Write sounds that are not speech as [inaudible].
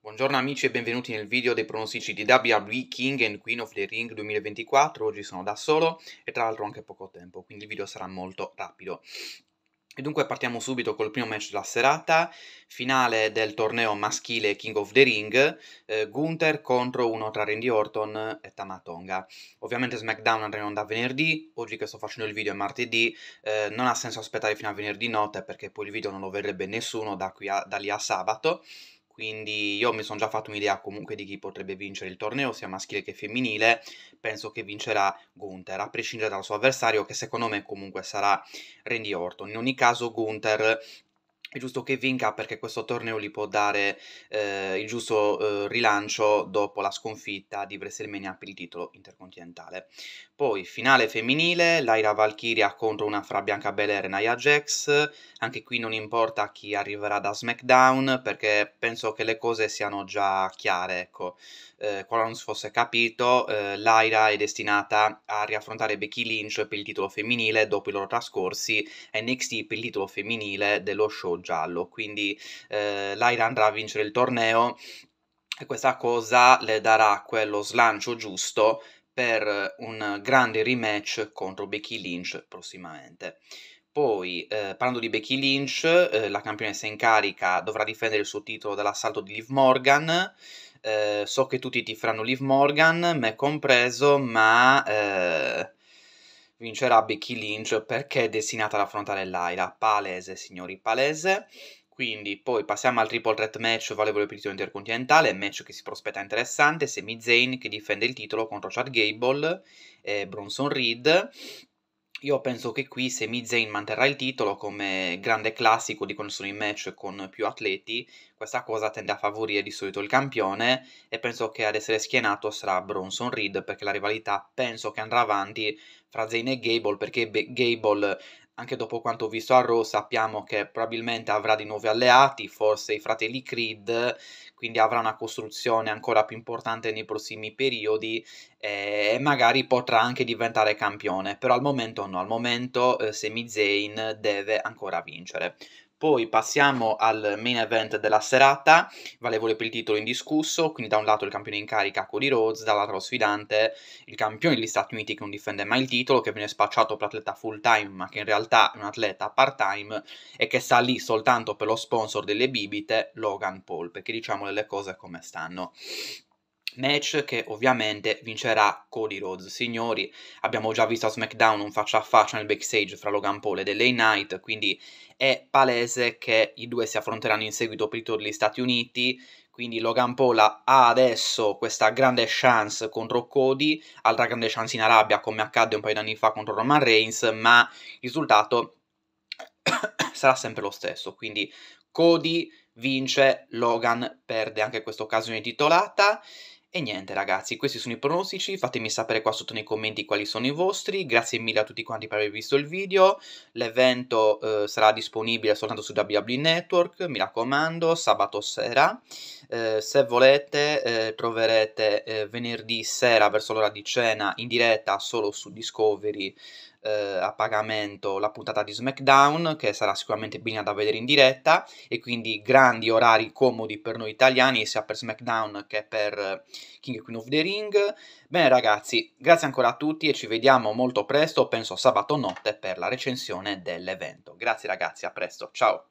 Buongiorno amici e benvenuti nel video dei pronostici di WWE King and Queen of the Ring 2024, oggi sono da solo e tra l'altro anche poco tempo, quindi il video sarà molto rapido. E dunque partiamo subito col primo match della serata, finale del torneo maschile King of the Ring, eh, Gunther contro uno tra Randy Orton e Tamatonga. Ovviamente SmackDown andrà in onda venerdì, oggi che sto facendo il video è martedì, eh, non ha senso aspettare fino a venerdì notte perché poi il video non lo vedrebbe nessuno da, a, da lì a sabato quindi io mi sono già fatto un'idea comunque di chi potrebbe vincere il torneo, sia maschile che femminile, penso che vincerà Gunther, a prescindere dal suo avversario che secondo me comunque sarà Randy Orton. In ogni caso Gunther è giusto che vinca perché questo torneo gli può dare eh, il giusto eh, rilancio dopo la sconfitta di WrestleMania per il titolo intercontinentale. Poi finale femminile, Laira Valkyria contro una fra Bianca Belair e Nia Jax, anche qui non importa chi arriverà da SmackDown perché penso che le cose siano già chiare, ecco. Eh, qualora non si fosse capito, eh, Laira è destinata a riaffrontare Becky Lynch per il titolo femminile dopo i loro trascorsi e NXT per il titolo femminile dello show giallo, quindi eh, l'Aira andrà a vincere il torneo e questa cosa le darà quello slancio giusto per un grande rematch contro Becky Lynch prossimamente. Poi, eh, parlando di Becky Lynch, eh, la campionessa in carica dovrà difendere il suo titolo dall'assalto di Liv Morgan. Eh, so che tutti ti faranno Liv Morgan, me compreso, ma eh, vincerà Becky Lynch perché è destinata ad affrontare Laila. Palese, signori, palese. Quindi poi passiamo al triple threat match valevole per il titolo intercontinentale, match che si prospetta interessante, Semi Zayn che difende il titolo contro Chad Gable, e Bronson Reed io penso che qui Sami Zayn manterrà il titolo come grande classico di quando sono in match con più atleti, questa cosa tende a favorire di solito il campione e penso che ad essere schienato sarà Bronson Reed perché la rivalità penso che andrà avanti fra Zayn e Gable perché Gable anche dopo quanto ho visto a Raw sappiamo che probabilmente avrà di nuovi alleati, forse i fratelli Creed, quindi avrà una costruzione ancora più importante nei prossimi periodi e magari potrà anche diventare campione, però al momento no, al momento eh, Semi Zayn deve ancora vincere. Poi passiamo al main event della serata, valevole per il titolo indiscusso, quindi da un lato il campione in carica Cody Rhodes, dall'altro lo sfidante il campione degli Stati Uniti che non difende mai il titolo, che viene spacciato per atleta full time, ma che in realtà è un atleta part time e che sta lì soltanto per lo sponsor delle bibite, Logan Paul, perché diciamo le cose come stanno. Match che ovviamente vincerà Cody Rhodes. Signori, abbiamo già visto a SmackDown un faccia a faccia nel backstage fra Logan Paul e LA Knight, quindi è palese che i due si affronteranno in seguito per il tour degli Stati Uniti, quindi Logan Paul ha adesso questa grande chance contro Cody, altra grande chance in Arabia come accadde un paio di anni fa contro Roman Reigns, ma il risultato [coughs] sarà sempre lo stesso, quindi Cody vince, Logan perde anche questa occasione titolata e niente ragazzi, questi sono i pronostici, fatemi sapere qua sotto nei commenti quali sono i vostri, grazie mille a tutti quanti per aver visto il video, l'evento eh, sarà disponibile soltanto su WWE Network, mi raccomando, sabato sera, eh, se volete eh, troverete eh, venerdì sera verso l'ora di cena in diretta solo su Discovery eh, a pagamento la puntata di SmackDown, che sarà sicuramente bella da vedere in diretta, e quindi grandi orari comodi per noi italiani, sia per SmackDown che per eh, King Queen of the Ring. Bene ragazzi, grazie ancora a tutti e ci vediamo molto presto, penso sabato notte, per la recensione dell'evento. Grazie ragazzi, a presto, ciao!